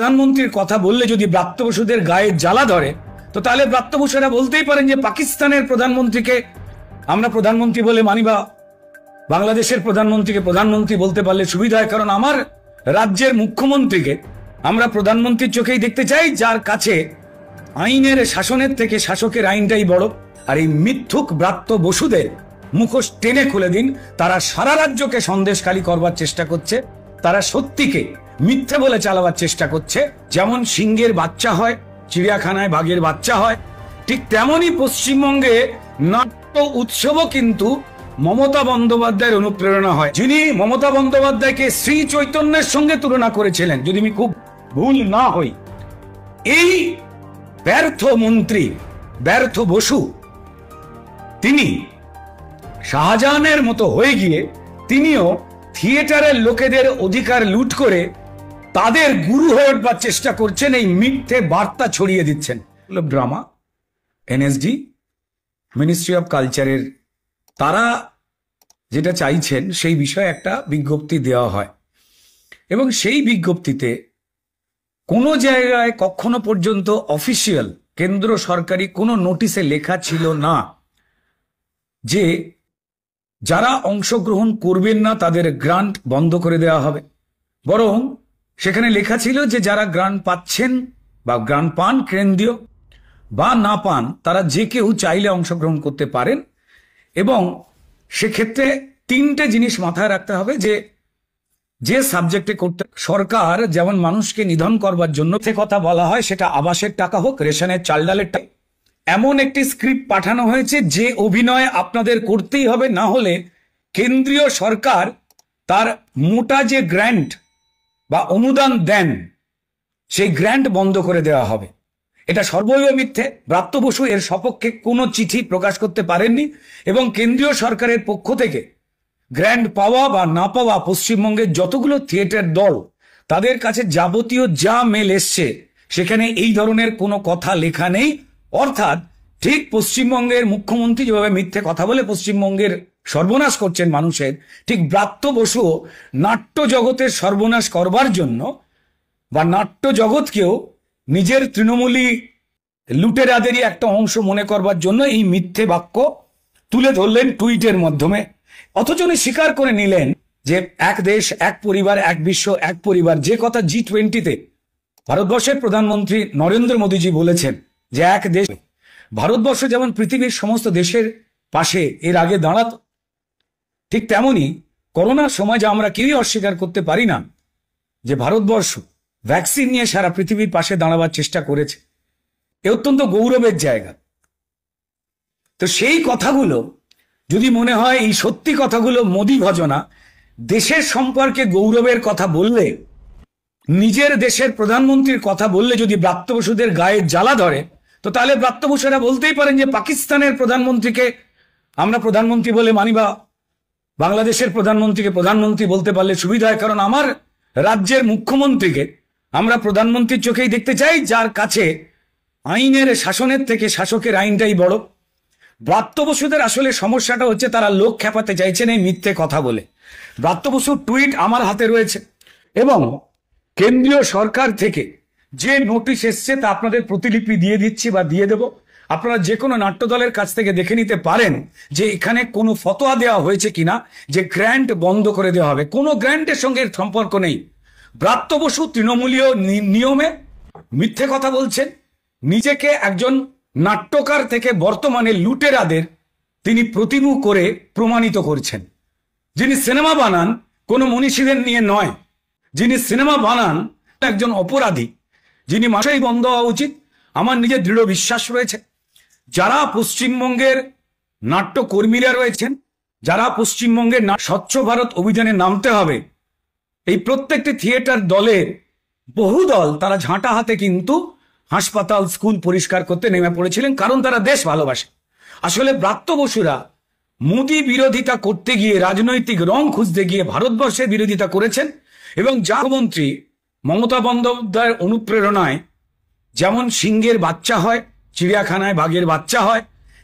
প্রধানমন্ত্রীর কথা বললে যদি ব্রাত্যবসুদের গায়ে জ্বালা ধরে তো তাহলে ব্রাত্যবসুরা বলতেই পারেন যে পাকিস্তানের প্রধানমন্ত্রীকে আমরা প্রধানমন্ত্রী বলে মানি বা বাংলাদেশের প্রধানমন্ত্রীকে প্রধানমন্ত্রী বলতে পারলে সুবিধা হয় কারণ আমার রাজ্যের মুখ্যমন্ত্রীকে আমরা প্রধানমন্ত্রীর চোখেই দেখতে চাই যার কাছে আইনের শাসনের থেকে শাসকের আইনটাই বড় আর এই মিথ্যুক ব্রাত্য বসুদের মুখোশ টেনে খুলে দিন তারা সারা রাজ্যকে সন্দেশকালী করবার চেষ্টা করছে তারা সত্যিকে মিথ্যে বলে চালাবার চেষ্টা করছে যেমন সিংহের বাচ্চা হয় চিড়িয়াখানায় বাঘের বাচ্চা হয় ঠিক তেমনই পশ্চিমবঙ্গে নাট্য উৎসবও কিন্তু মমতা বন্দ্যোপাধ্যায়ের অনুপ্রেরণা হয় যিনি মমতা বন্দ্যোপাধ্যায়কে শ্রী চৈতন্যের সঙ্গে তুলনা করেছিলেন যদি আমি খুব ভুল না হই এই ব্যর্থ মন্ত্রী ব্যর্থ বসু তিনি শাহজাহানের মতো হয়ে গিয়ে তিনিও থিয়েটারের লোকেদের অধিকার লুট করে তাদের গুরু হয়ে উঠবার চেষ্টা করছেন এই মিথ্যে বার্তা ছড়িয়ে দিচ্ছেন ড্রামা এনএসডি মিনিস্ট্রি অফ কালচারের তারা যেটা চাইছেন সেই বিষয়ে একটা বিজ্ঞপ্তি দেওয়া হয় এবং সেই বিজ্ঞপ্তিতে কোনো জায়গায় কখনো পর্যন্ত অফিসিয়াল কেন্দ্র সরকারি কোনো নোটিশে লেখা ছিল না যে যারা অংশগ্রহণ করবেন না তাদের গ্রান্ট বন্ধ করে দেওয়া হবে বরং সেখানে লেখা ছিল যে যারা গ্রান্ট পাচ্ছেন বা গ্রান্ট পান কেন্দ্রীয় বা না পান তারা যে কেউ চাইলে অংশগ্রহণ করতে পারেন এবং সেক্ষেত্রে তিনটে জিনিস মাথায় রাখতে হবে যে যে সাবজেক্টে করতে সরকার যেমন মানুষকে নিধন করবার জন্য সে কথা বলা হয় সেটা আবাসের টাকা হোক রেশনের চাল ডালের টাকা এমন একটি স্ক্রিপ্ট পাঠানো হয়েছে যে অভিনয় আপনাদের করতেই হবে না হলে কেন্দ্রীয় সরকার তার মোটা যে গ্র্যান্ট বা অনুদান দেন সেই গ্র্যান্ট বন্ধ করে দেওয়া হবে এটা সর্বৈব মিথ্যে ব্রাত্য বসু এর সপক্ষে কোনো চিঠি প্রকাশ করতে পারেননি এবং কেন্দ্রীয় সরকারের পক্ষ থেকে গ্র্যান্ড পাওয়া বা না পাওয়া পশ্চিমবঙ্গের যতগুলো থিয়েটার দল তাদের কাছে যাবতীয় যা মেল এসছে সেখানে এই ধরনের কোনো কথা লেখা নেই অর্থাৎ ঠিক পশ্চিমবঙ্গের মুখ্যমন্ত্রী যেভাবে মিথ্যে কথা বলে পশ্চিমবঙ্গের সর্বনাশ করছেন মানুষের ঠিক ব্রাত্য বসুও নাট্য জগতের সর্বনাশ করবার জন্য বা নাট্য জগৎকেও নিজের তৃণমূলী লুটেরাদেরই একটা অংশ মনে করবার জন্য এই মিথ্যে বাক্য তুলে ধরলেন টুইটের মাধ্যমে অথচ উনি স্বীকার করে নিলেন যে এক দেশ এক পরিবার এক বিশ্ব এক পরিবার যে কথা জি টোয়েন্টিতে ভারতবর্ষের প্রধানমন্ত্রী নরেন্দ্র মোদীজি বলেছেন যে এক দেশ ভারতবর্ষ যেমন পৃথিবীর সমস্ত দেশের পাশে এর আগে দাঁড়াত ঠিক তেমনই করোনার সময় যা আমরা কেউই অস্বীকার করতে পারি না যে ভারতবর্ষ ভ্যাকসিন নিয়ে সারা পৃথিবীর পাশে দাঁড়াবার চেষ্টা করেছে এ অত্যন্ত গৌরবের জায়গা তো সেই কথাগুলো যদি মনে হয় এই সত্যি কথাগুলো মোদি ভজনা দেশের সম্পর্কে গৌরবের কথা বললে নিজের দেশের প্রধানমন্ত্রীর কথা বললে যদি ব্রাত্যবসুদের গায়ে জ্বালা ধরে তো তাহলে ব্রাত্যবসুরা বলতেই পারেন যে পাকিস্তানের প্রধানমন্ত্রীকে আমরা প্রধানমন্ত্রী বলে মানি বা বাংলাদেশের প্রধানমন্ত্রীকে প্রধানমন্ত্রী বলতে পারলে সুবিধা হয় কারণ আমার রাজ্যের মুখ্যমন্ত্রীকে আমরা প্রধানমন্ত্রীর চোখেই দেখতে চাই যার কাছে আইনের শাসনের থেকে শাসকের আইনটাই বড় ব্রাত্যবসুদের আসলে সমস্যাটা হচ্ছে তারা লোক খেপাতে চাইছেন এই মিথ্যে কথা বলে ব্রাত্যবসুর টুইট আমার হাতে রয়েছে এবং কেন্দ্রীয় সরকার থেকে যে নোটিশ এসছে তা আপনাদের প্রতিলিপি দিয়ে দিচ্ছি বা দিয়ে দেব আপনারা যে কোনো নাট্যদলের কাছ থেকে দেখে নিতে পারেন যে এখানে কোনো ফতোয়া দেওয়া হয়েছে কিনা যে গ্র্যান্ট বন্ধ করে দেওয়া হবে কোনো গ্র্যান্টের সঙ্গে সম্পর্ক নেই ব্রাত্য বসু তৃণমূলীয় নিয়মে মিথ্যে কথা বলছেন নিজেকে একজন নাট্যকার থেকে বর্তমানে লুটেরাদের তিনি প্রতিমু করে প্রমাণিত করছেন যিনি সিনেমা বানান কোনো মনীষীদের নিয়ে নয় যিনি সিনেমা বানান একজন অপরাধী যিনি মাসেই বন্ধ হওয়া উচিত আমার নিজের দৃঢ় বিশ্বাস রয়েছে যারা পশ্চিমবঙ্গের নাট্যকর্মীরা রয়েছেন যারা পশ্চিমবঙ্গের স্বচ্ছ ভারত অভিযানে নামতে হবে এই প্রত্যেকটি থিয়েটার দলের বহু দল তারা ঝাঁটা হাতে কিন্তু হাসপাতাল স্কুল পরিষ্কার করতে নেমে পড়েছিলেন কারণ তারা দেশ ভালোবাসে আসলে ব্রাত্য বসুরা মোদি বিরোধিতা করতে গিয়ে রাজনৈতিক রং খুঁজতে গিয়ে ভারতবর্ষের বিরোধিতা করেছেন এবং মন্ত্রী মমতা বন্দ্যোপাধ্যায়ের অনুপ্রেরণায় যেমন সিংহের বাচ্চা হয় চিড়িয়াখানায় বাঘের বাচ্চা হয়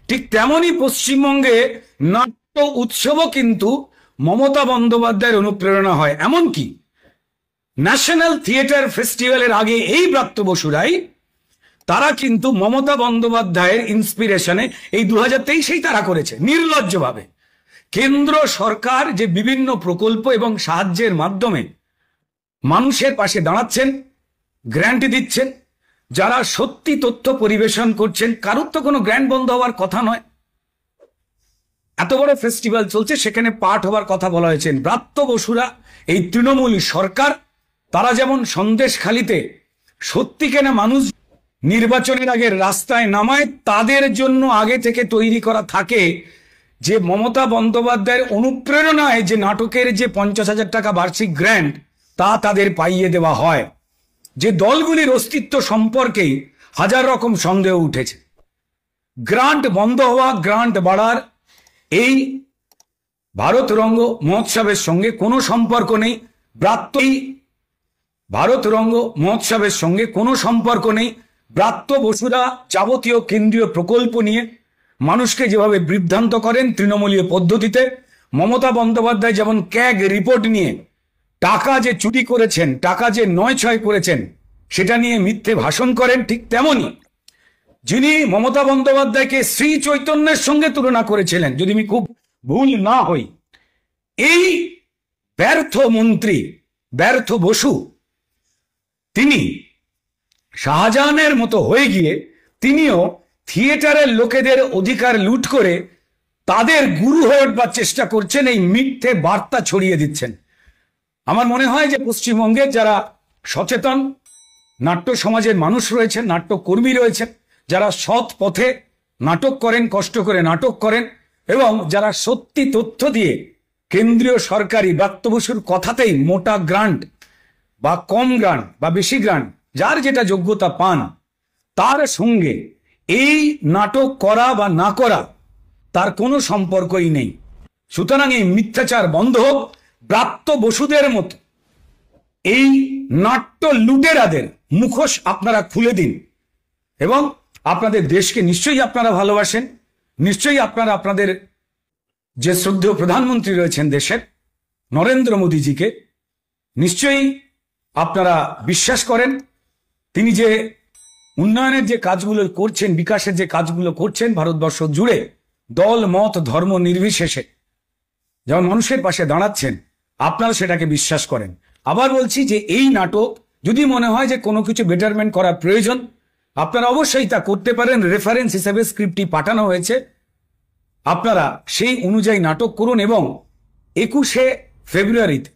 ঠিক তেমনই পশ্চিমবঙ্গে নাট্য উৎসবও কিন্তু মমতা বন্দ্যোপাধ্যায়ের অনুপ্রেরণা হয় এমনকি ন্যাশনাল থিয়েটার ফেস্টিভ্যালের আগে এই ব্রাত্য বসুরাই তারা কিন্তু মমতা বন্দ্যোপাধ্যায়ের ইন্সপিরেশনে এই দু হাজার তেইশেই তারা করেছে নির্লজ্জভাবে কেন্দ্র সরকার যে বিভিন্ন প্রকল্প এবং সাহায্যের মাধ্যমে মানুষের পাশে দাঁড়াচ্ছেন গ্যারান্টি দিচ্ছেন যারা সত্যি তথ্য পরিবেশন করছেন কারোর তো কোনো গ্র্যান্ড বন্ধ হওয়ার কথা নয় এত বড় ফেস্টিভ্যাল চলছে সেখানে পাঠ হবার কথা বলা হয়েছে ব্রাত্য বসুরা এই তৃণমূল সরকার তারা যেমন সন্দেশ খালিতে সত্যি কেনা মানুষ নির্বাচনের আগে রাস্তায় নামায় তাদের জন্য আগে থেকে তৈরি করা থাকে যে মমতা বন্দ্যোপাধ্যায়ের অনুপ্রেরণায় যে নাটকের যে পঞ্চাশ হাজার টাকা বার্ষিক গ্র্যান্ড তা তাদের পাইয়ে দেওয়া হয় যে দলগুলির অস্তিত্ব সম্পর্কে হাজার রকম সন্দেহ উঠেছে গ্রান্ট বন্ধ হওয়া গ্রান্ট বাড়ার এই ভারত রঙ্গ মহোৎসবের সঙ্গে কোনো সম্পর্ক নেই ব্রাত্যই ভারত রঙ্গ মহোৎসবের সঙ্গে কোনো সম্পর্ক নেই ব্রাত্য বসুরা যাবতীয় কেন্দ্রীয় প্রকল্প নিয়ে মানুষকে যেভাবে বিভ্রান্ত করেন তৃণমূলীয় পদ্ধতিতে মমতা বন্দ্যোপাধ্যায় যেমন ক্যাগ রিপোর্ট নিয়ে টাকা যে চুরি করেছেন টাকা যে নয় ছয় করেছেন সেটা নিয়ে মিথ্যে ভাষণ করেন ঠিক তেমনই যিনি মমতা বন্দ্যোপাধ্যায়কে শ্রী চৈতন্যের সঙ্গে তুলনা করেছিলেন যদি আমি খুব ভুল না হই এই ব্যর্থ মন্ত্রী ব্যর্থ বসু তিনি শাহজাহানের মতো হয়ে গিয়ে তিনিও থিয়েটারের লোকেদের অধিকার লুট করে তাদের গুরু হয়ে উঠবার চেষ্টা করছেন এই মিথ্যে বার্তা ছড়িয়ে দিচ্ছেন আমার মনে হয় যে পশ্চিমবঙ্গের যারা সচেতন নাট্য সমাজের মানুষ রয়েছেন নাট্যকর্মী রয়েছেন যারা সৎ পথে নাটক করেন কষ্ট করে নাটক করেন এবং যারা সত্যি তথ্য দিয়ে কেন্দ্রীয় সরকারি বসুর কথাতেই মোটা গ্রান্ট বা কম গ্রান্ট বা বেশি গ্রান্ট যার যেটা যোগ্যতা পান তার সঙ্গে এই নাটক করা বা না করা তার কোনো সম্পর্কই নেই সুতরাং এই মিথ্যাচার বন্ধ হোক প্রাপ্ত বসুদের মতো এই নাট্য লুটেরাদের মুখোশ আপনারা খুলে দিন এবং আপনাদের দেশকে নিশ্চয়ই আপনারা ভালোবাসেন নিশ্চয়ই আপনারা আপনাদের যে শ্রদ্ধেয় প্রধানমন্ত্রী রয়েছেন দেশের নরেন্দ্র মোদীজিকে নিশ্চয়ই আপনারা বিশ্বাস করেন তিনি যে উন্নয়নের যে কাজগুলো করছেন বিকাশের যে কাজগুলো করছেন ভারতবর্ষ জুড়ে দল মত ধর্ম নির্বিশেষে যেমন মানুষের পাশে দাঁড়াচ্ছেন আপনারা সেটাকে বিশ্বাস করেন আবার বলছি যে এই নাটক যদি মনে হয় যে কোনো কিছু বেটারমেন্ট করা প্রয়োজন আপনারা অবশ্যই তা করতে পারেন রেফারেন্স হিসেবে স্ক্রিপ্টটি পাঠানো হয়েছে আপনারা সেই অনুযায়ী নাটক করুন এবং একুশে ফেব্রুয়ারিতে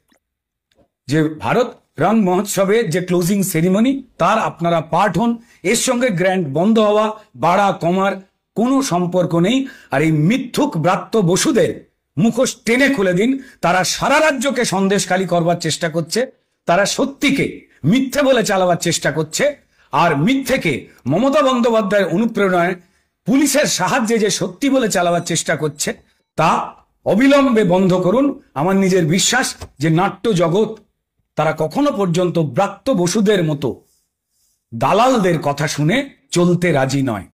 যে ভারত রং মহোৎসবে যে ক্লোজিং সেরিমনি তার আপনারা পাঠ হন এর সঙ্গে গ্র্যান্ড বন্ধ হওয়া বাড়া কমার কোনো সম্পর্ক নেই আর এই মিথ্যুক ব্রাত্য বসুদের মুখোশ টেনে খুলে দিন তারা সারা রাজ্যকে সন্দেশকালী করবার চেষ্টা করছে তারা সত্যিকে মিথ্যে বলে চালাবার চেষ্টা করছে আর মিথ্যেকে মমতা বন্দ্যোপাধ্যায়ের অনুপ্রেরণায় পুলিশের সাহায্যে যে সত্যি বলে চালাবার চেষ্টা করছে তা অবিলম্বে বন্ধ করুন আমার নিজের বিশ্বাস যে নাট্য জগৎ তারা কখনো পর্যন্ত ব্রাত্য বসুদের মতো দালালদের কথা শুনে চলতে রাজি নয়